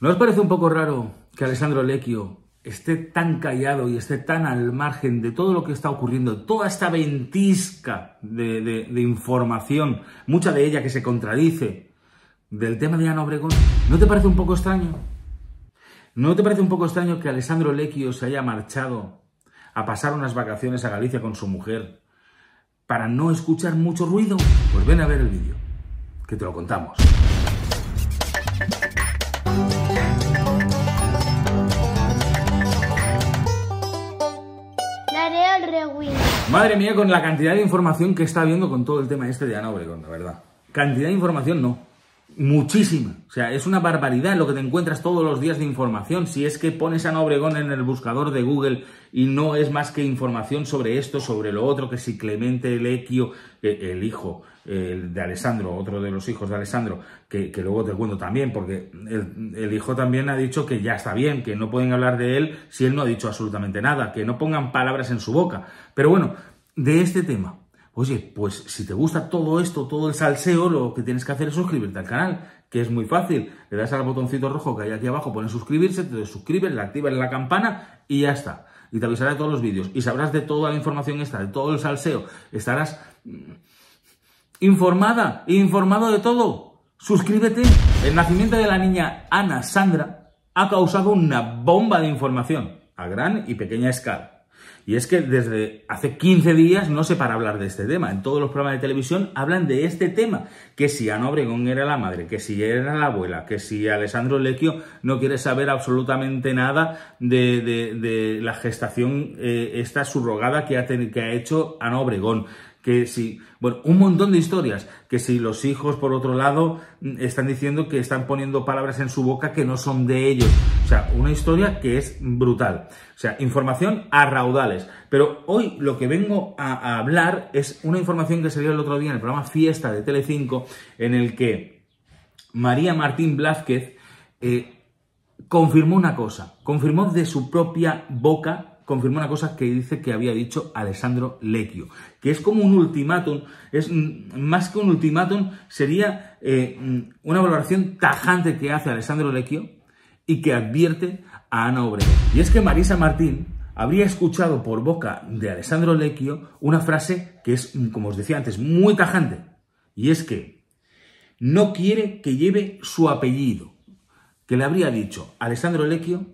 ¿No os parece un poco raro que Alessandro Lecchio esté tan callado y esté tan al margen de todo lo que está ocurriendo, toda esta ventisca de, información, mucha de ella que se contradice del tema de Ana Obregón? ¿No te parece un poco extraño? ¿No te parece un poco extraño que Alessandro Lecchio se haya marchado a pasar unas vacaciones a Galicia con su mujer para no escuchar mucho ruido? Pues ven a ver el vídeo, que te lo contamos. Madre mía, con la cantidad de información que está habiendo con todo el tema este de Ana Obregón, la verdad. Cantidad de información no. Muchísima. O sea, es una barbaridad lo que te encuentras todos los días de información. Si es que pones a Nobregón en el buscador de Google y no es más que información sobre esto, sobre lo otro, que si Clemente Lequio, eh, el hijo eh, de Alessandro, otro de los hijos de Alessandro, que, luego te cuento también, porque el, hijo también ha dicho que ya está bien, que no pueden hablar de él si él no ha dicho absolutamente nada, que no pongan palabras en su boca. Pero bueno, de este tema, Oye, pues si te gusta todo esto, todo el salseo, lo que tienes que hacer es suscribirte al canal, que es muy fácil. Le das al botoncito rojo que hay aquí abajo, pones suscribirse, te suscribes, le activas la campana y ya está. Y te avisará de todos los vídeos y sabrás de toda la información esta, de todo el salseo. Estarás mm, informada, informado de todo. Suscríbete. El nacimiento de la niña Ana Sandra ha causado una bomba de información a gran y pequeña escala. Y es que desde hace 15 días no se para hablar de este tema. En todos los programas de televisión hablan de este tema. Que si Ana Obregón era la madre, que si era la abuela, que si Alessandro Lecchio no quiere saber absolutamente nada de, la gestación eh, esta subrogada que ha, que ha hecho Ana Obregón que si, bueno, un montón de historias, que si los hijos, por otro lado, están diciendo que están poniendo palabras en su boca que no son de ellos. O sea, una historia que es brutal. O sea, información a raudales. Pero hoy lo que vengo a, hablar es una información que salió el otro día en el programa Fiesta de Telecinco, en el que María Martín Blázquez eh, confirmó una cosa, confirmó de su propia boca confirmó una cosa que dice que había dicho Alessandro Lecchio, que es como un ultimátum, es más que un ultimátum, sería eh, mm, una valoración tajante que hace Alessandro Lecchio y que advierte a Ana Obregón. Y es que Marisa Martín habría escuchado por boca de Alessandro Lecchio una frase que es, mm, como os decía antes, muy tajante, y es que no quiere que lleve su apellido, que le habría dicho Alessandro Lecchio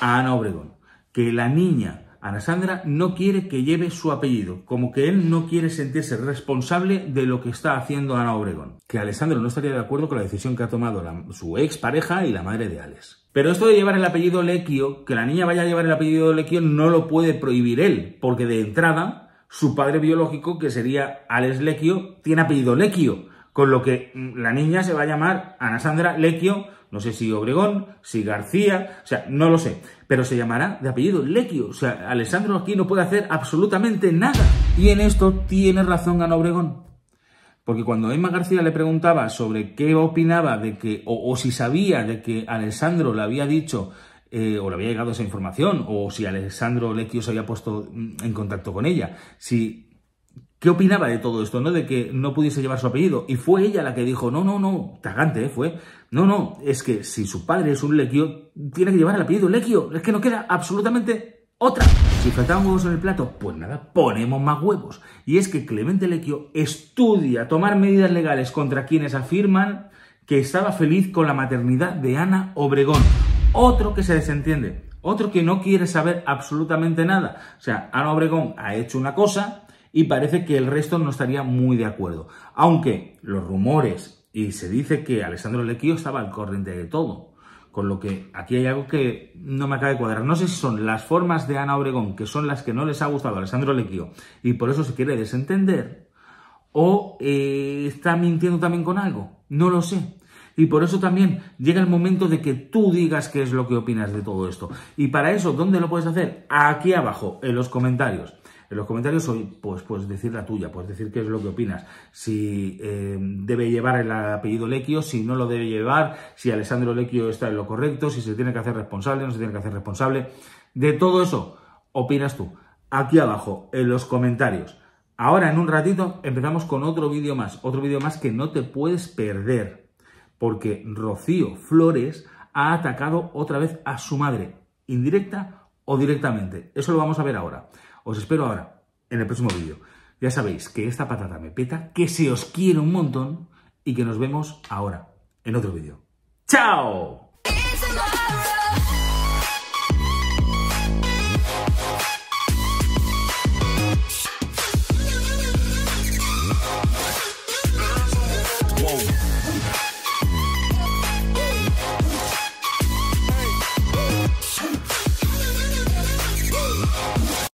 a Ana Obregón que la niña Ana Sandra no quiere que lleve su apellido, como que él no quiere sentirse responsable de lo que está haciendo Ana Obregón, que Alessandro no estaría de acuerdo con la decisión que ha tomado su expareja y la madre de Alex. Pero esto de llevar el apellido Lequio, que la niña vaya a llevar el apellido Lequio, no lo puede prohibir él, porque de entrada su padre biológico, que sería Alex Lequio, tiene apellido Lequio. Con lo que la niña se va a llamar Ana Sandra Lequio, no sé si Obregón, si García, o sea, no lo sé, pero se llamará de apellido Lequio. O sea, Alessandro aquí no puede hacer absolutamente nada. Y en esto tiene razón Ana Obregón. Porque cuando Emma García le preguntaba sobre qué opinaba de que, o, si sabía de que Alessandro le había dicho eh, o le había llegado esa información, o si Alessandro Lequio se había puesto en contacto con ella, si ¿Qué opinaba de todo esto, no? De que no pudiese llevar su apellido. Y fue ella la que dijo, no, no, no, tagante ¿eh? fue, no, no, es que si su padre es un Lequio, tiene que llevar el apellido Lequio, es que no queda absolutamente otra. Si faltaban huevos en el plato, pues nada, ponemos más huevos. Y es que Clemente Lequio estudia tomar medidas legales contra quienes afirman que estaba feliz con la maternidad de Ana Obregón. Otro que se desentiende, otro que no quiere saber absolutamente nada. O sea, Ana Obregón ha hecho una cosa y parece que el resto no estaría muy de acuerdo. Aunque los rumores y se dice que Alessandro Lequio estaba al corriente de todo. Con lo que aquí hay algo que no me acaba de cuadrar. No sé si son las formas de Ana Obregón, que son las que no les ha gustado a Alessandro Lequio y por eso se quiere desentender, o eh, está mintiendo también con algo. No lo sé. Y por eso también llega el momento de que tú digas qué es lo que opinas de todo esto. Y para eso, ¿dónde lo puedes hacer? Aquí abajo, en los comentarios. En los comentarios hoy, pues, pues decir la tuya, puedes decir qué es lo que opinas. Si eh, debe llevar el apellido Lequio, si no lo debe llevar, si Alessandro Lequio está en lo correcto, si se tiene que hacer responsable, no se tiene que hacer responsable. De todo eso, opinas tú. Aquí abajo, en los comentarios. Ahora, en un ratito, empezamos con otro vídeo más. Otro vídeo más que no te puedes perder. Porque Rocío Flores ha atacado otra vez a su madre. Indirecta o directamente. Eso lo vamos a ver ahora. Os espero ahora, en el próximo vídeo. Ya sabéis que esta patata me peta, que se os quiere un montón y que nos vemos ahora, en otro vídeo. ¡Chao!